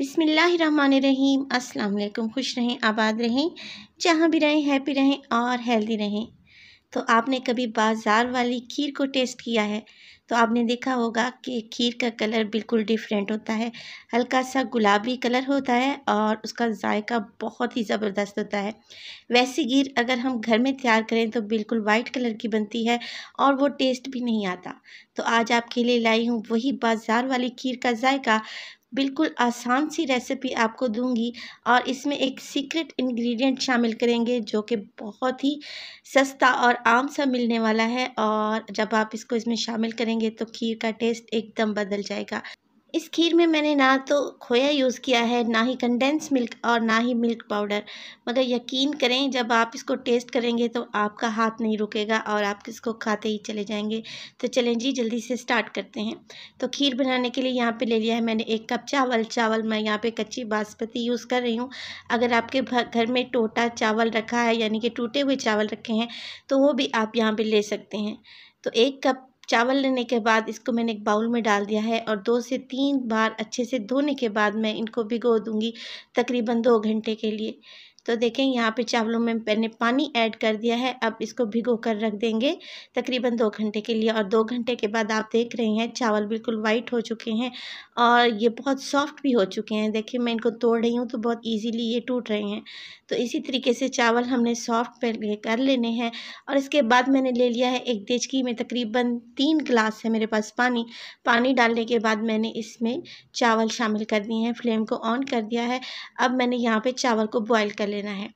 बिसमीम अल्लाम खुश रहें आबाद रहें जहाँ भी रहें हैप्पी रहें और हेल्दी रहें तो आपने कभी बाज़ार वाली खीर को टेस्ट किया है तो आपने देखा होगा कि खीर का कलर बिल्कुल डिफरेंट होता है हल्का सा गुलाबी कलर होता है और उसका जायका बहुत ही ज़बरदस्त होता है वैसी खीर अगर हम घर में तैयार करें तो बिल्कुल वाइट कलर की बनती है और वो टेस्ट भी नहीं आता तो आज आपके लिए लाई हूँ वही बाज़ार वाली खीर का जायका बिल्कुल आसान सी रेसिपी आपको दूंगी और इसमें एक सीक्रेट इंग्रेडिएंट शामिल करेंगे जो कि बहुत ही सस्ता और आम सा मिलने वाला है और जब आप इसको इसमें शामिल करेंगे तो खीर का टेस्ट एकदम बदल जाएगा इस खीर में मैंने ना तो खोया यूज़ किया है ना ही कंडेंस मिल्क और ना ही मिल्क पाउडर मगर यकीन करें जब आप इसको टेस्ट करेंगे तो आपका हाथ नहीं रुकेगा और आप इसको खाते ही चले जाएंगे तो चलें जी जल्दी से स्टार्ट करते हैं तो खीर बनाने के लिए यहाँ पे ले लिया है मैंने एक कप चावल चावल मैं यहाँ पर कच्ची बासमती यूज़ कर रही हूँ अगर आपके घर में टोटा चावल रखा है यानी कि टूटे हुए चावल रखे हैं तो वो भी आप यहाँ पर ले सकते हैं तो एक कप चावल लेने के बाद इसको मैंने एक बाउल में डाल दिया है और दो से तीन बार अच्छे से धोने के बाद मैं इनको भिगो दूंगी तकरीबन दो घंटे के लिए तो देखें यहाँ पे चावलों में मैंने पानी ऐड कर दिया है अब इसको भिगो कर रख देंगे तकरीबन दो घंटे के लिए और दो घंटे के बाद आप देख रहे हैं चावल बिल्कुल वाइट हो चुके हैं और ये बहुत सॉफ्ट भी हो चुके हैं देखिए मैं इनको तोड़ रही हूँ तो बहुत इजीली ये टूट रहे हैं तो इसी तरीके से चावल हमने सॉफ्ट पहले कर लेने हैं और इसके बाद मैंने ले लिया है एक देचकी में तकरीबन तीन गिलास है मेरे पास पानी पानी डालने के बाद मैंने इसमें चावल शामिल कर दिए हैं फ्लेम को ऑन कर दिया है अब मैंने यहाँ पर चावल को बॉयल कर लेना है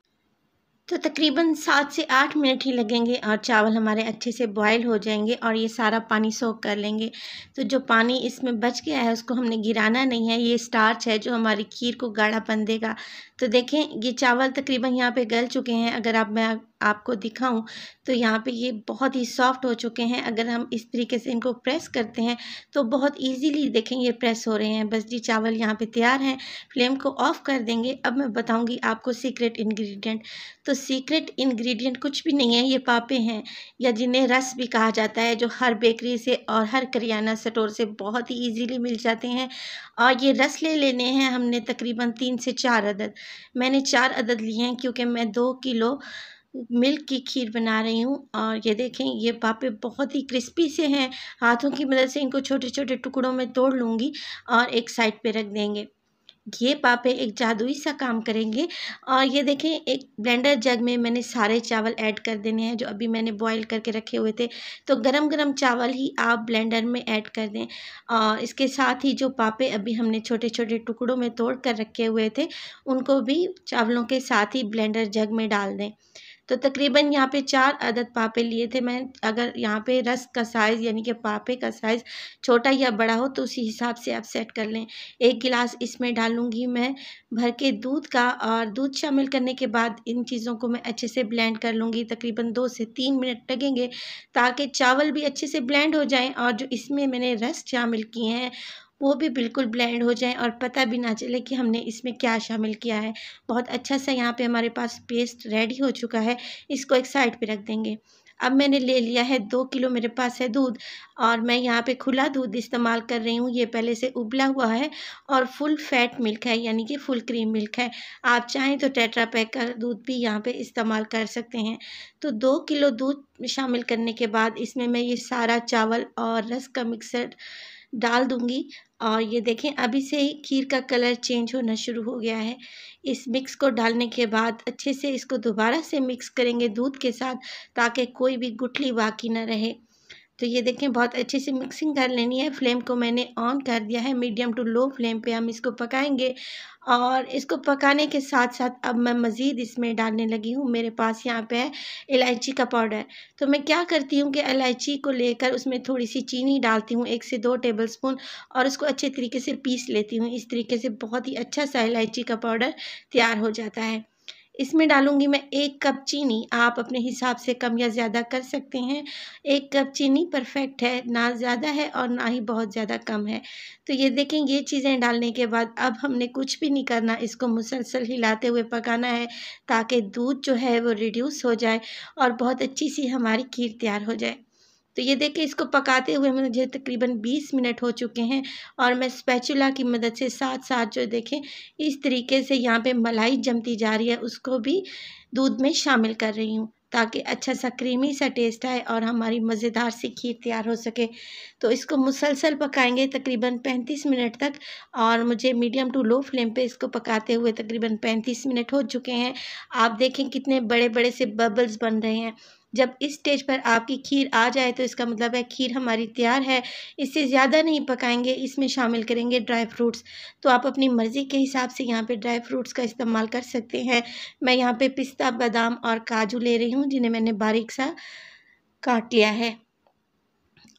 तो तकरीबन सात से आठ मिनट ही लगेंगे और चावल हमारे अच्छे से बॉयल हो जाएंगे और ये सारा पानी सोख कर लेंगे तो जो पानी इसमें बच गया है उसको हमने गिराना नहीं है ये स्टार्च है जो हमारी खीर को गाढ़ापन देगा तो देखें ये चावल तकरीबन यहाँ पे गल चुके हैं अगर आप मैं आपको दिखाऊं तो यहाँ पे ये बहुत ही सॉफ्ट हो चुके हैं अगर हम इस तरीके से इनको प्रेस करते हैं तो बहुत इजीली देखें ये प्रेस हो रहे हैं बस जी चावल यहाँ पे तैयार हैं फ्लेम को ऑफ़ कर देंगे अब मैं बताऊँगी आपको सीक्रेट इंग्रेडिएंट तो सीक्रेट इंग्रेडिएंट कुछ भी नहीं है ये पापे हैं या जिन्हें रस भी कहा जाता है जो हर बेकरी से और हर करियाना स्टोर से बहुत ही इजीली मिल जाते हैं और ये रस ले लेने हैं हमने तकरीबन तीन से चार अदद मैंने चार अदद लिए हैं क्योंकि मैं दो किलो मिल्क की खीर बना रही हूँ और ये देखें ये पापे बहुत ही क्रिस्पी से हैं हाथों की मदद से इनको छोटे छोटे टुकड़ों में तोड़ लूँगी और एक साइड पे रख देंगे ये पापे एक जादुई सा काम करेंगे और ये देखें एक ब्लेंडर जग में मैंने सारे चावल ऐड कर देने हैं जो अभी मैंने बॉईल करके रखे हुए थे तो गरम गरम चावल ही आप ब्लेंडर में ऐड कर दें और इसके साथ ही जो पापे अभी हमने छोटे छोटे टुकड़ों में तोड़ कर रखे हुए थे उनको भी चावलों के साथ ही ब्लेंडर जग में डाल दें तो तकरीबन यहाँ पे चार अदद पापे लिए थे मैं अगर यहाँ पे रस का साइज़ यानी कि पापे का साइज़ छोटा या बड़ा हो तो उसी हिसाब से आप सेट कर लें एक गिलास इसमें डालूँगी मैं भर के दूध का और दूध शामिल करने के बाद इन चीज़ों को मैं अच्छे से ब्लेंड कर लूँगी तकरीबन दो से तीन मिनट लगेंगे ताकि चावल भी अच्छे से ब्लेंड हो जाएँ और जो इसमें मैंने रस शामिल किए हैं वो भी बिल्कुल ब्लेंड हो जाए और पता भी ना चले कि हमने इसमें क्या शामिल किया है बहुत अच्छा सा यहाँ पे हमारे पास पेस्ट रेडी हो चुका है इसको एक साइड पे रख देंगे अब मैंने ले लिया है दो किलो मेरे पास है दूध और मैं यहाँ पे खुला दूध इस्तेमाल कर रही हूँ ये पहले से उबला हुआ है और फुल फैट मिल्क है यानी कि फुल क्रीम मिल्क है आप चाहें तो टेट्रा पैक का दूध भी यहाँ पे इस्तेमाल कर सकते हैं तो दो किलो दूध शामिल करने के बाद इसमें मैं ये सारा चावल और रस का मिक्सर डाल दूंगी और ये देखें अभी से ही खीर का कलर चेंज होना शुरू हो गया है इस मिक्स को डालने के बाद अच्छे से इसको दोबारा से मिक्स करेंगे दूध के साथ ताकि कोई भी गुठली बाकी ना रहे तो ये देखें बहुत अच्छे से मिक्सिंग कर लेनी है फ्लेम को मैंने ऑन कर दिया है मीडियम टू लो फ्लेम पे हम इसको पकाएंगे और इसको पकाने के साथ साथ अब मैं मज़ीद इसमें डालने लगी हूँ मेरे पास यहाँ पे है इलायची का पाउडर तो मैं क्या करती हूँ कि इलायची को लेकर उसमें थोड़ी सी चीनी डालती हूँ एक से दो टेबल स्पून और उसको अच्छे तरीके से पीस लेती हूँ इस तरीके से बहुत ही अच्छा सा इलायची का पाउडर तैयार हो जाता है इसमें डालूंगी मैं एक कप चीनी आप अपने हिसाब से कम या ज़्यादा कर सकते हैं एक कप चीनी परफेक्ट है ना ज़्यादा है और ना ही बहुत ज़्यादा कम है तो ये देखें ये चीज़ें डालने के बाद अब हमने कुछ भी नहीं करना इसको मुसलसल हिलाते हुए पकाना है ताकि दूध जो है वो रिड्यूस हो जाए और बहुत अच्छी सी हमारी खीर तैयार हो जाए तो ये देखिए इसको पकाते हुए मुझे तकरीबन 20 मिनट हो चुके हैं और मैं स्पैचुला की मदद से साथ साथ जो देखें इस तरीके से यहाँ पे मलाई जमती जा रही है उसको भी दूध में शामिल कर रही हूँ ताकि अच्छा सा क्रीमी सा टेस्ट आए और हमारी मज़ेदार सी खीर तैयार हो सके तो इसको मुसलसल पकाएंगे तकरीबन 35 मिनट तक और मुझे मीडियम टू लो फ्लेम पे इसको पकाते हुए तकरीबन 35 मिनट हो चुके हैं आप देखें कितने बड़े बड़े से बबल्स बन रहे हैं जब इस स्टेज पर आपकी खीर आ जाए तो इसका मतलब है खीर हमारी तैयार है इससे ज़्यादा नहीं पकाएंगे इसमें शामिल करेंगे ड्राई फ्रूट्स तो आप अपनी मर्ज़ी के हिसाब से यहाँ पे ड्राई फ्रूट्स का इस्तेमाल कर सकते हैं मैं यहाँ पे पिस्ता बादाम और काजू ले रही हूँ जिन्हें मैंने बारीक सा काट लिया है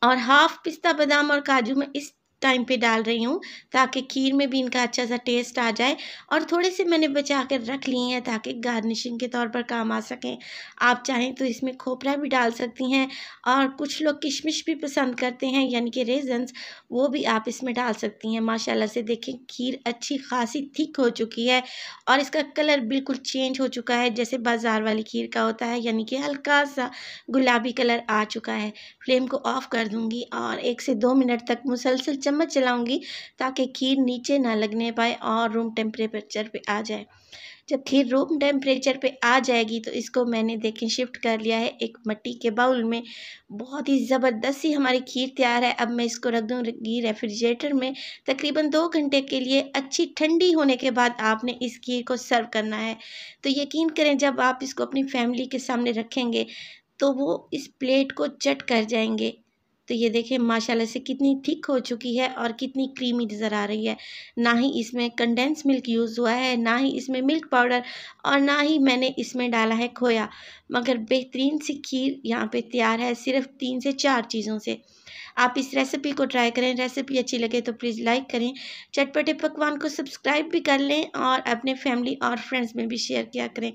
और हाफ़ पिस्ता बादाम और काजू मैं इस टाइम पे डाल रही हूँ ताकि खीर में भी इनका अच्छा सा टेस्ट आ जाए और थोड़े से मैंने बचा कर रख लिए हैं ताकि गार्निशिंग के तौर पर काम आ सकें आप चाहें तो इसमें खोपरा भी डाल सकती हैं और कुछ लोग किशमिश भी पसंद करते हैं यानी कि रेजन्स वो भी आप इसमें डाल सकती हैं माशाल्लाह से देखें खीर अच्छी खासी थिक हो चुकी है और इसका कलर बिल्कुल चेंज हो चुका है जैसे बाज़ार वाली खीर का होता है यानी कि हल्का सा गुलाबी कलर आ चुका है फ्लेम को ऑफ़ कर दूँगी और एक से दो मिनट तक मुसलसल चम्मच चलाऊंगी ताकि खीर नीचे ना लगने पाए और रूम टेम्परेचर पे आ जाए जब खीर रूम टेम्परेचर पे आ जाएगी तो इसको मैंने देखें शिफ्ट कर लिया है एक मट्टी के बाउल में बहुत ही ज़बरदस्त ही हमारी खीर तैयार है अब मैं इसको रख दूँगी रेफ्रिजरेटर में तकरीबन दो घंटे के लिए अच्छी ठंडी होने के बाद आपने इस खीर को सर्व करना है तो यकीन करें जब आप इसको अपनी फैमिली के सामने रखेंगे तो वो इस प्लेट को चट कर जाएंगे तो ये देखें माशाल्लाह से कितनी थिक हो चुकी है और कितनी क्रीमी नज़र आ रही है ना ही इसमें कंडेंस मिल्क यूज़ हुआ है ना ही इसमें मिल्क पाउडर और ना ही मैंने इसमें डाला है खोया मगर बेहतरीन सी खीर यहाँ पे तैयार है सिर्फ तीन से चार चीज़ों से आप इस रेसिपी को ट्राई करें रेसिपी अच्छी लगे तो प्लीज़ लाइक करें चटपटे पकवान को सब्सक्राइब भी कर लें और अपने फैमिली और फ्रेंड्स में भी शेयर किया करें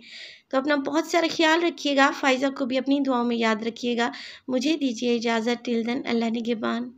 तो अपना बहुत सारा ख्याल रखिएगा फाइजा को भी अपनी दुआओं में याद रखिएगा मुझे दीजिए इजाज़त टिल दन अल्लाह निगेबान